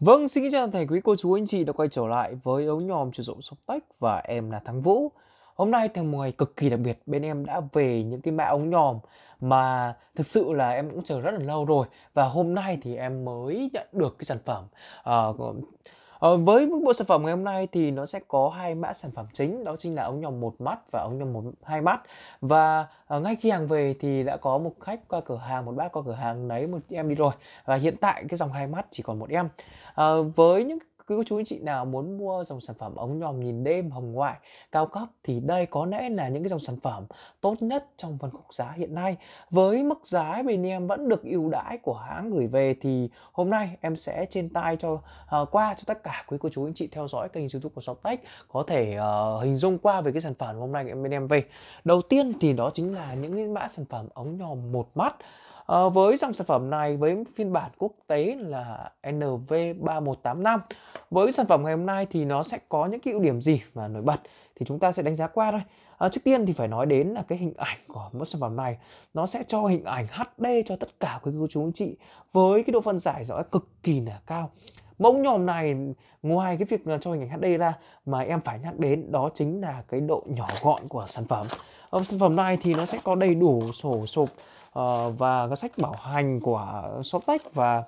Vâng, xin chào thầy quý cô chú anh chị đã quay trở lại với ống nhòm sử dụng sóc tách và em là Thắng Vũ. Hôm nay thì một ngày cực kỳ đặc biệt, bên em đã về những cái mã ống nhòm mà thực sự là em cũng chờ rất là lâu rồi và hôm nay thì em mới nhận được cái sản phẩm uh, Ờ, với bộ sản phẩm ngày hôm nay thì nó sẽ có hai mã sản phẩm chính đó chính là ống nhòm một mắt và ống nhòm một hai mắt và uh, ngay khi hàng về thì đã có một khách qua cửa hàng một bác qua cửa hàng lấy một em đi rồi và hiện tại cái dòng hai mắt chỉ còn một em uh, với những quý cô chú anh chị nào muốn mua dòng sản phẩm ống nhòm nhìn đêm hồng ngoại cao cấp thì đây có lẽ là những cái dòng sản phẩm tốt nhất trong phân khúc giá hiện nay với mức giá bên em vẫn được ưu đãi của hãng gửi về thì hôm nay em sẽ trên tay cho uh, qua cho tất cả quý cô chú anh chị theo dõi kênh youtube của Shoptech có thể uh, hình dung qua về cái sản phẩm hôm nay em bên em về đầu tiên thì đó chính là những cái mã sản phẩm ống nhòm một mắt À, với dòng sản phẩm này với phiên bản quốc tế là NV3185 với sản phẩm ngày hôm nay thì nó sẽ có những cái ưu điểm gì mà nổi bật thì chúng ta sẽ đánh giá qua thôi à, trước tiên thì phải nói đến là cái hình ảnh của mỗi sản phẩm này nó sẽ cho hình ảnh HD cho tất cả quý cô chú anh chị với cái độ phân giải rõ cực kỳ là cao mẫu ống nhòm này ngoài cái việc là cho hình ảnh HD ra mà em phải nhắc đến đó chính là cái độ nhỏ gọn của sản phẩm. Ở ờ, sản phẩm này thì nó sẽ có đầy đủ sổ sụp uh, và các sách bảo hành của Shoptech và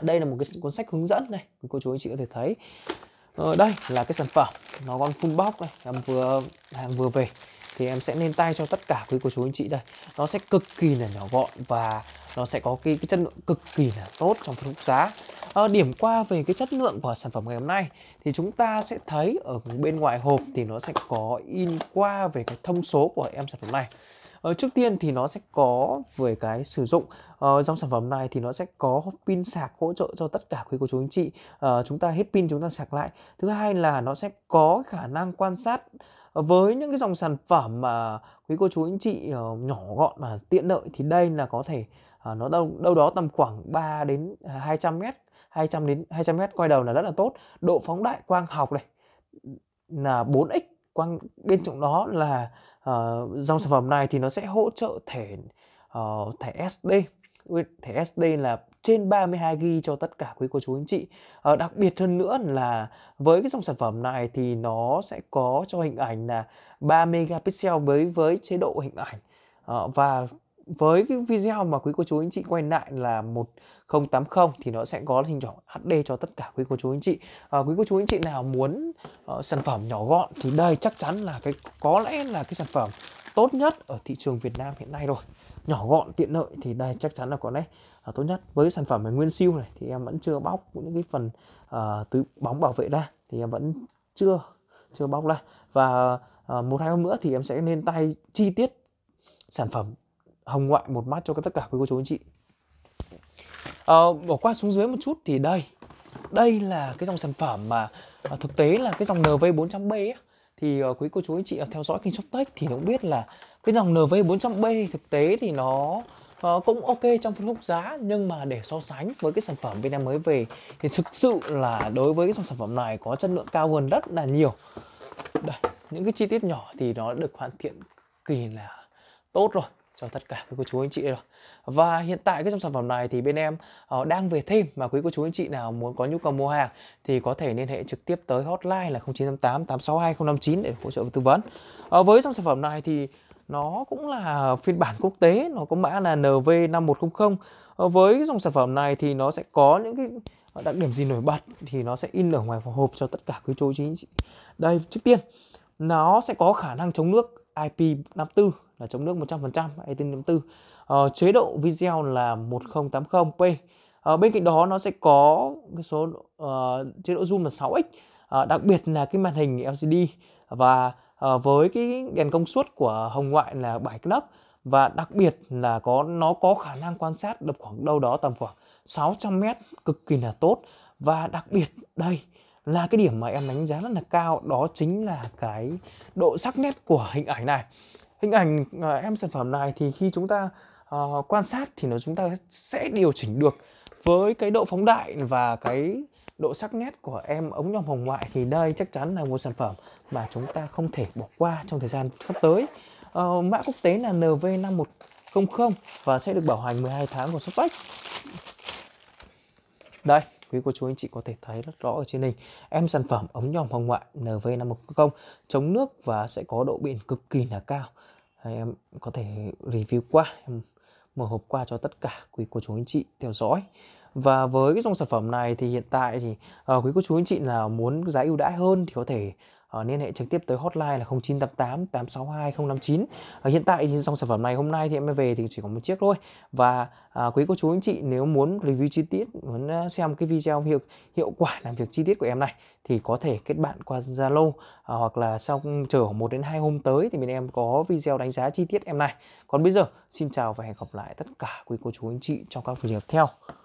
đây là một cái cuốn sách hướng dẫn này, cô chú anh chị có thể thấy. Ờ, đây là cái sản phẩm nó còn full box này, em vừa hàng vừa về thì em sẽ lên tay cho tất cả quý cô chú anh chị đây nó sẽ cực kỳ là nhỏ gọn và nó sẽ có cái, cái chất lượng cực kỳ là tốt trong phân khúc giá à, điểm qua về cái chất lượng của sản phẩm ngày hôm nay thì chúng ta sẽ thấy ở bên ngoài hộp thì nó sẽ có in qua về cái thông số của em sản phẩm này Ờ, trước tiên thì nó sẽ có về cái sử dụng ờ, dòng sản phẩm này thì nó sẽ có pin sạc hỗ trợ cho tất cả quý cô chú anh chị ờ, chúng ta hết pin chúng ta sạc lại thứ hai là nó sẽ có khả năng quan sát với những cái dòng sản phẩm mà quý cô chú anh chị ờ, nhỏ gọn mà tiện lợi thì đây là có thể ờ, nó đâu đâu đó tầm khoảng 3 đến 200 mét 200 đến 200m quay đầu là rất là tốt độ phóng đại quang học này là 4x quang bên trong đó là uh, dòng sản phẩm này thì nó sẽ hỗ trợ thẻ uh, thẻ SD thẻ SD là trên 32 GB cho tất cả quý cô chú anh chị. À, đặc biệt hơn nữa là với cái dòng sản phẩm này thì nó sẽ có cho hình ảnh là 3 megapixel với với chế độ hình ảnh à, và với cái video mà quý cô chú anh chị quay lại là 1080 thì nó sẽ có hình nhỏ HD cho tất cả quý cô chú anh chị à, quý cô chú anh chị nào muốn uh, sản phẩm nhỏ gọn thì đây chắc chắn là cái có lẽ là cái sản phẩm tốt nhất ở thị trường Việt Nam hiện nay rồi nhỏ gọn tiện lợi thì đây chắc chắn là có lẽ uh, ờ, tốt nhất với sản phẩm này nguyên siêu này thì em vẫn chưa bóc những cái phần uh, tứ bóng bảo vệ ra thì em vẫn chưa chưa bóc ra và uh, một hai hôm nữa thì em sẽ lên tay chi tiết sản phẩm hồng ngoại một mắt cho tất cả quý cô chú anh chị à, bỏ qua xuống dưới một chút thì đây đây là cái dòng sản phẩm mà à, thực tế là cái dòng NV 400B ấy, thì à, quý cô chú anh chị à, theo dõi kênh shop tech thì cũng biết là cái dòng NV 400B thực tế thì nó à, cũng ok trong phân khúc giá nhưng mà để so sánh với cái sản phẩm bên em mới về thì thực sự là đối với cái dòng sản phẩm này có chất lượng cao hơn rất là nhiều đây những cái chi tiết nhỏ thì nó được hoàn thiện kỳ là tốt rồi cho tất cả quý cô chú anh chị rồi và hiện tại cái trong sản phẩm này thì bên em uh, đang về thêm mà quý cô chú anh chị nào muốn có nhu cầu mua hàng thì có thể liên hệ trực tiếp tới hotline là 0958 862 059 để hỗ trợ và tư vấn uh, với trong sản phẩm này thì nó cũng là phiên bản quốc tế nó có mã là NV5100 uh, ờ, với cái dòng sản phẩm này thì nó sẽ có những cái đặc điểm gì nổi bật thì nó sẽ in ở ngoài hộp cho tất cả quý cô chú anh chị đây trước tiên nó sẽ có khả năng chống nước IP54 là chống nước 100% IP54 ờ, chế độ video là 1080p ờ, bên cạnh đó nó sẽ có cái số uh, chế độ zoom là 6x ờ, đặc biệt là cái màn hình LCD và uh, với cái đèn công suất của hồng ngoại là 7 nấc và đặc biệt là có nó có khả năng quan sát được khoảng đâu đó tầm khoảng 600 m cực kỳ là tốt và đặc biệt đây là cái điểm mà em đánh giá rất là cao đó chính là cái độ sắc nét của hình ảnh này hình ảnh ờ, em sản phẩm này thì khi chúng ta uh, quan sát thì nó chúng ta sẽ điều chỉnh được với cái độ phóng đại và cái độ sắc nét của em ống nhòm hồng ngoại thì đây chắc chắn là một sản phẩm mà chúng ta không thể bỏ qua trong thời gian sắp tới uh, mã quốc tế là NV5100 và sẽ được bảo hành 12 tháng của Shopback đây quý cô chú anh chị có thể thấy rất rõ ở trên hình em sản phẩm ống nhòm hồng ngoại NV510 chống nước và sẽ có độ bền cực kỳ là cao Đấy, em có thể review qua em mở hộp qua cho tất cả quý cô chú anh chị theo dõi và với cái dòng sản phẩm này thì hiện tại thì uh, quý cô chú anh chị là muốn giá ưu đãi hơn thì có thể Ờ, liên hệ trực tiếp tới hotline là 0988 862 059 uh, hiện tại thì dòng sản phẩm này hôm nay thì em mới về thì chỉ có một chiếc thôi và uh, quý cô chú anh chị nếu muốn review chi tiết muốn à, xem cái video hiệu hiệu quả làm việc chi tiết của em này thì có thể kết bạn qua Zalo uh, hoặc là sau chờ khoảng 1 đến 2 hôm tới thì mình em có video đánh giá chi tiết em này còn bây giờ xin chào và hẹn gặp lại tất cả quý cô chú anh chị trong các video tiếp theo